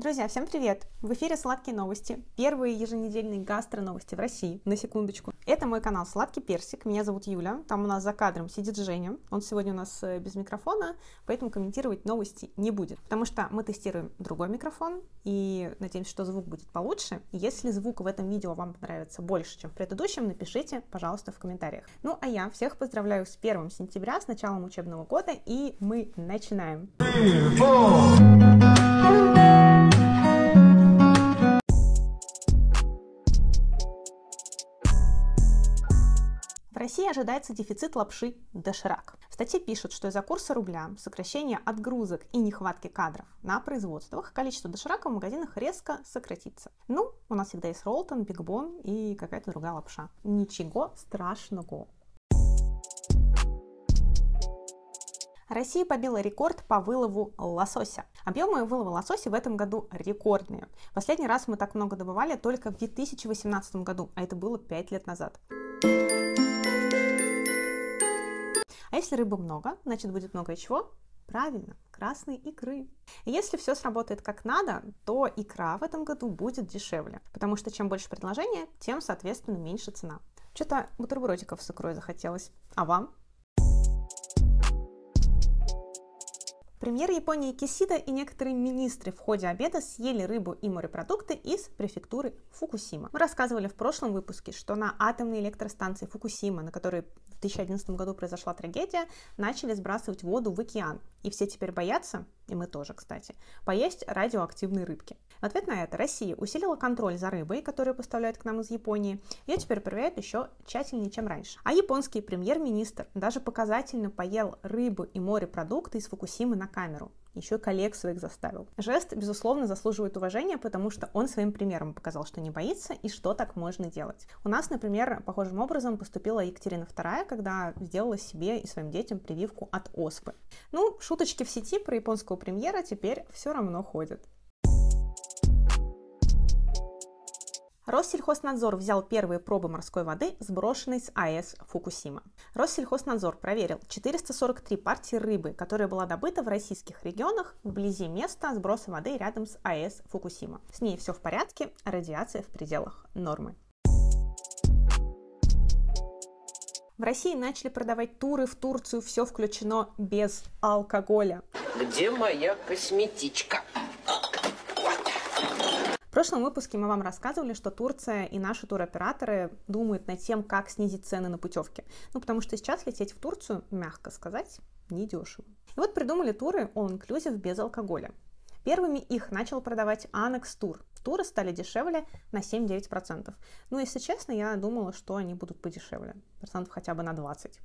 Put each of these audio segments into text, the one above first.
Друзья, всем привет! В эфире «Сладкие новости», первые еженедельные гастро-новости в России, на секундочку. Это мой канал «Сладкий персик», меня зовут Юля, там у нас за кадром сидит Женя, он сегодня у нас э, без микрофона, поэтому комментировать новости не будет, потому что мы тестируем другой микрофон и надеемся, что звук будет получше. Если звук в этом видео вам понравится больше, чем в предыдущем, напишите, пожалуйста, в комментариях. Ну а я всех поздравляю с 1 сентября, с началом учебного года, и мы начинаем! Three, России ожидается дефицит лапши доширак. В статье пишут, что из-за курса рубля, сокращения отгрузок и нехватки кадров на производствах количество доширака в магазинах резко сократится. Ну, у нас всегда есть Ролтон, Бигбон и какая-то другая лапша. Ничего страшного. Россия побила рекорд по вылову лосося. Объемы вылова лосося в этом году рекордные. Последний раз мы так много добывали только в 2018 году, а это было 5 лет назад. А если рыбы много, значит будет много чего? Правильно, красной икры. Если все сработает как надо, то икра в этом году будет дешевле, потому что чем больше предложения, тем, соответственно, меньше цена. Что-то бутербродиков с икрой захотелось. А вам? Премьер Японии Кисида и некоторые министры в ходе обеда съели рыбу и морепродукты из префектуры Фукусима. Мы рассказывали в прошлом выпуске, что на атомной электростанции Фукусима, на которой в 2011 году произошла трагедия, начали сбрасывать воду в океан. И все теперь боятся, и мы тоже, кстати, поесть радиоактивные рыбки. В ответ на это Россия усилила контроль за рыбой, которую поставляют к нам из Японии. Ее теперь проверяют еще тщательнее, чем раньше. А японский премьер-министр даже показательно поел рыбу и морепродукты из Фукусимы на камеру. Еще коллег своих заставил. Жест, безусловно, заслуживает уважения, потому что он своим примером показал, что не боится и что так можно делать. У нас, например, похожим образом поступила Екатерина II, когда сделала себе и своим детям прививку от оспы. Ну, шуточки в сети про японского премьера теперь все равно ходят. Россельхознадзор взял первые пробы морской воды, сброшенной с АЭС Фукусима. Россельхознадзор проверил 443 партии рыбы, которая была добыта в российских регионах вблизи места сброса воды рядом с АЭС Фукусима. С ней все в порядке, радиация в пределах нормы. В России начали продавать туры в Турцию, все включено без алкоголя. Где моя косметичка? В прошлом выпуске мы вам рассказывали, что Турция и наши туроператоры думают над тем, как снизить цены на путевки. Ну, потому что сейчас лететь в Турцию, мягко сказать, недешево. И вот придумали туры all-inclusive без алкоголя. Первыми их начал продавать Annex Tour. Туры стали дешевле на 7-9%. Ну, если честно, я думала, что они будут подешевле, процентов хотя бы на 20.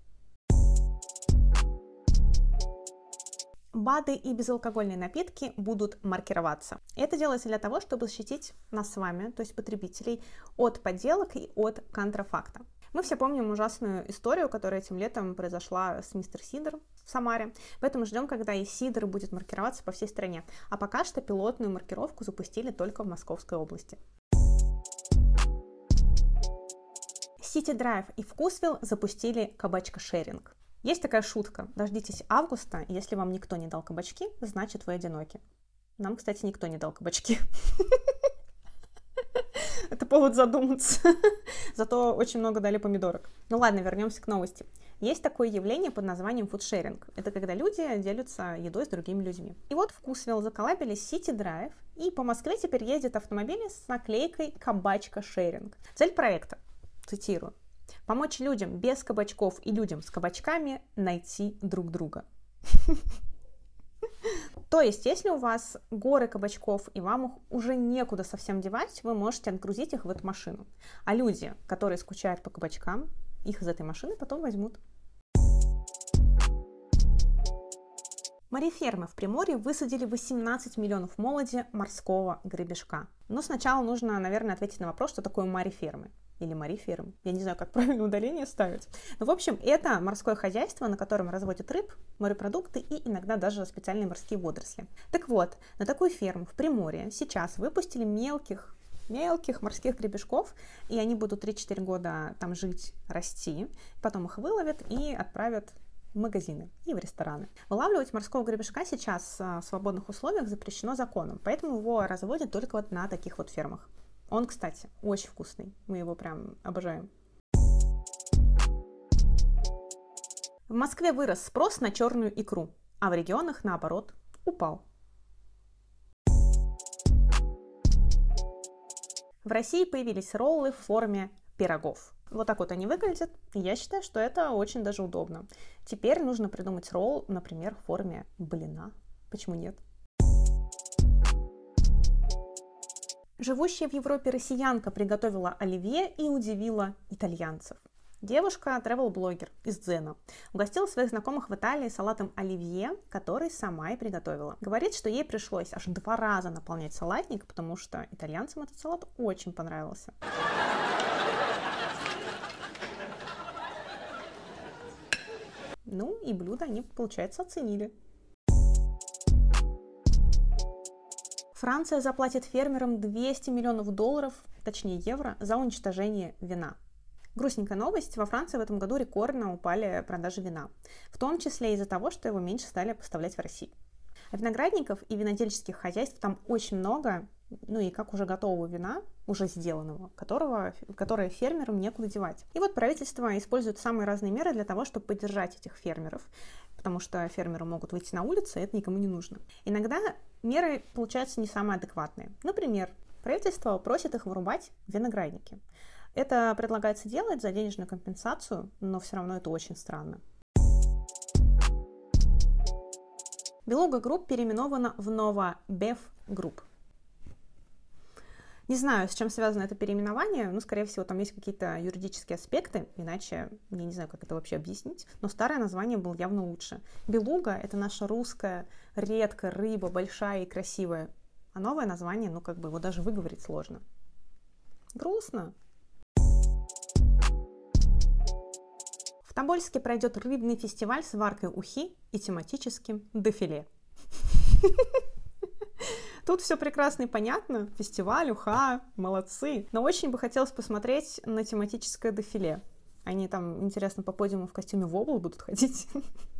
БАДы и безалкогольные напитки будут маркироваться. это делается для того, чтобы защитить нас с вами, то есть потребителей, от подделок и от контрафакта. Мы все помним ужасную историю, которая этим летом произошла с мистер Сидор в Самаре. Поэтому ждем, когда и Сидор будет маркироваться по всей стране. А пока что пилотную маркировку запустили только в Московской области. City Drive и Вкусвилл запустили кабачка шеринг. Есть такая шутка. Дождитесь августа, и если вам никто не дал кабачки, значит вы одиноки. Нам, кстати, никто не дал кабачки. Это повод задуматься. Зато очень много дали помидорок. Ну ладно, вернемся к новости. Есть такое явление под названием фудшеринг. Это когда люди делятся едой с другими людьми. И вот вкусвилл заколабили City Drive, и по Москве теперь ездят автомобили с наклейкой «Кабачка шеринг». Цель проекта, цитирую, Помочь людям без кабачков и людям с кабачками найти друг друга. То есть, если у вас горы кабачков и вам их уже некуда совсем девать, вы можете отгрузить их в эту машину. А люди, которые скучают по кабачкам, их из этой машины потом возьмут. Морефермы в Приморье высадили 18 миллионов молоди морского гребешка. Но сначала нужно, наверное, ответить на вопрос, что такое морефермы или мориферм. Я не знаю, как правильно удаление ставить. Но, ну, в общем, это морское хозяйство, на котором разводят рыб, морепродукты и иногда даже специальные морские водоросли. Так вот, на такую ферму в Приморье сейчас выпустили мелких мелких морских гребешков, и они будут 3-4 года там жить, расти, потом их выловят и отправят в магазины и в рестораны. Вылавливать морского гребешка сейчас а, в свободных условиях запрещено законом, поэтому его разводят только вот на таких вот фермах. Он, кстати, очень вкусный, мы его прям обожаем. В Москве вырос спрос на черную икру, а в регионах, наоборот, упал. В России появились роллы в форме пирогов. Вот так вот они выглядят. я считаю, что это очень даже удобно. Теперь нужно придумать ролл, например, в форме блина. Почему нет? Живущая в Европе россиянка приготовила оливье и удивила итальянцев. Девушка – тревел-блогер из Дзена. Угостила своих знакомых в Италии салатом оливье, который сама и приготовила. Говорит, что ей пришлось аж два раза наполнять салатник, потому что итальянцам этот салат очень понравился. Ну и блюдо они, получается, оценили. Франция заплатит фермерам 200 миллионов долларов, точнее евро, за уничтожение вина. Грустненькая новость, во Франции в этом году рекордно упали продажи вина, в том числе из-за того, что его меньше стали поставлять в Россию. А виноградников и винодельческих хозяйств там очень много, ну и как уже готового вина, уже сделанного, которого, которое фермерам некуда девать. И вот правительство использует самые разные меры для того, чтобы поддержать этих фермеров, потому что фермеры могут выйти на улицу, и это никому не нужно. Иногда меры получаются не самые адекватные. Например, правительство просит их вырубать виноградники. Это предлагается делать за денежную компенсацию, но все равно это очень странно. Белуга Групп переименована в Нова Беф Групп. Не знаю, с чем связано это переименование, но, скорее всего, там есть какие-то юридические аспекты, иначе я не знаю, как это вообще объяснить, но старое название было явно лучше. Белуга — это наша русская редкая рыба, большая и красивая, а новое название, ну, как бы его даже выговорить сложно. Грустно. В Тобольске пройдет рыбный фестиваль с варкой ухи и тематическим дофиле. Ha ha ha! Тут все прекрасно и понятно. Фестиваль, уха, молодцы. Но очень бы хотелось посмотреть на тематическое дофиле. Они там, интересно, по подиуму в костюме вобл будут ходить.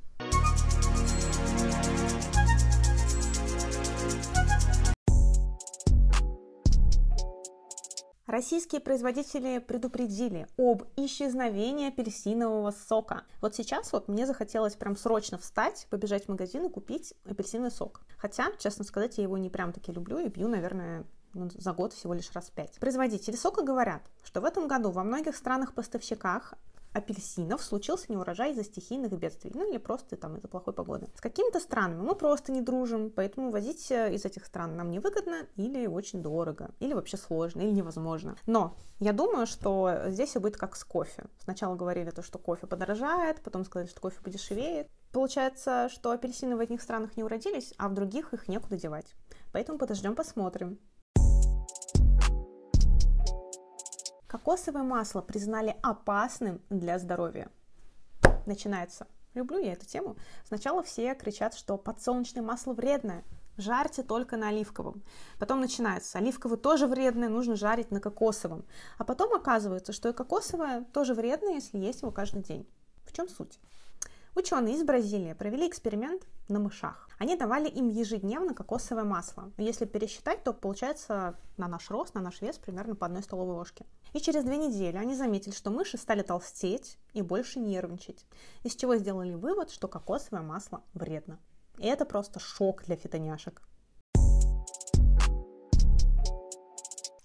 Российские производители предупредили об исчезновении апельсинового сока. Вот сейчас вот мне захотелось прям срочно встать, побежать в магазин и купить апельсиновый сок. Хотя, честно сказать, я его не прям таки люблю и пью, наверное, ну, за год всего лишь раз пять. Производители сока говорят, что в этом году во многих странах-поставщиках апельсинов случился неурожай из-за стихийных бедствий, ну или просто там из-за плохой погоды. С какими-то странами мы просто не дружим, поэтому возить э, из этих стран нам невыгодно или очень дорого, или вообще сложно, или невозможно. Но я думаю, что здесь все будет как с кофе. Сначала говорили то, что кофе подорожает, потом сказали, что кофе подешевеет. Получается, что апельсины в одних странах не уродились, а в других их некуда девать. Поэтому подождем, посмотрим. Кокосовое масло признали опасным для здоровья. Начинается. Люблю я эту тему. Сначала все кричат, что подсолнечное масло вредное. Жарьте только на оливковом. Потом начинается. Оливковое тоже вредное, нужно жарить на кокосовом. А потом оказывается, что и кокосовое тоже вредное, если есть его каждый день. В чем суть? Ученые из Бразилии провели эксперимент на мышах. Они давали им ежедневно кокосовое масло. Если пересчитать, то получается на наш рост, на наш вес примерно по одной столовой ложке. И через две недели они заметили, что мыши стали толстеть и больше нервничать, из чего сделали вывод, что кокосовое масло вредно. И это просто шок для фитоняшек.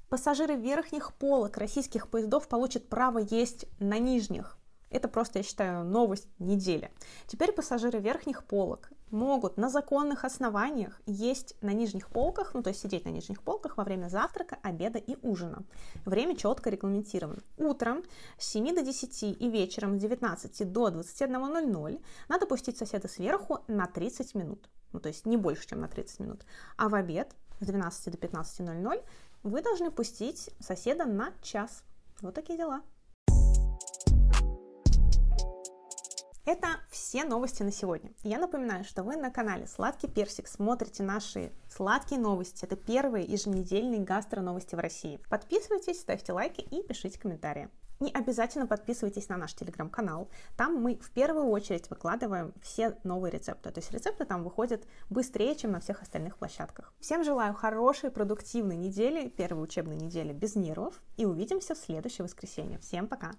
Пассажиры верхних полок российских поездов получат право есть на нижних. Это просто, я считаю, новость недели. Теперь пассажиры верхних полок могут на законных основаниях есть на нижних полках, ну то есть сидеть на нижних полках во время завтрака, обеда и ужина. Время четко регламентировано. Утром с 7 до 10 и вечером с 19 до 21.00 надо пустить соседа сверху на 30 минут. Ну то есть не больше, чем на 30 минут. А в обед с 12 до 15.00 вы должны пустить соседа на час. Вот такие дела. Это все новости на сегодня. Я напоминаю, что вы на канале Сладкий Персик смотрите наши сладкие новости. Это первые еженедельные гастро-новости в России. Подписывайтесь, ставьте лайки и пишите комментарии. Не обязательно подписывайтесь на наш телеграм-канал. Там мы в первую очередь выкладываем все новые рецепты. То есть рецепты там выходят быстрее, чем на всех остальных площадках. Всем желаю хорошей, продуктивной недели, первой учебной недели без нервов. И увидимся в следующее воскресенье. Всем пока!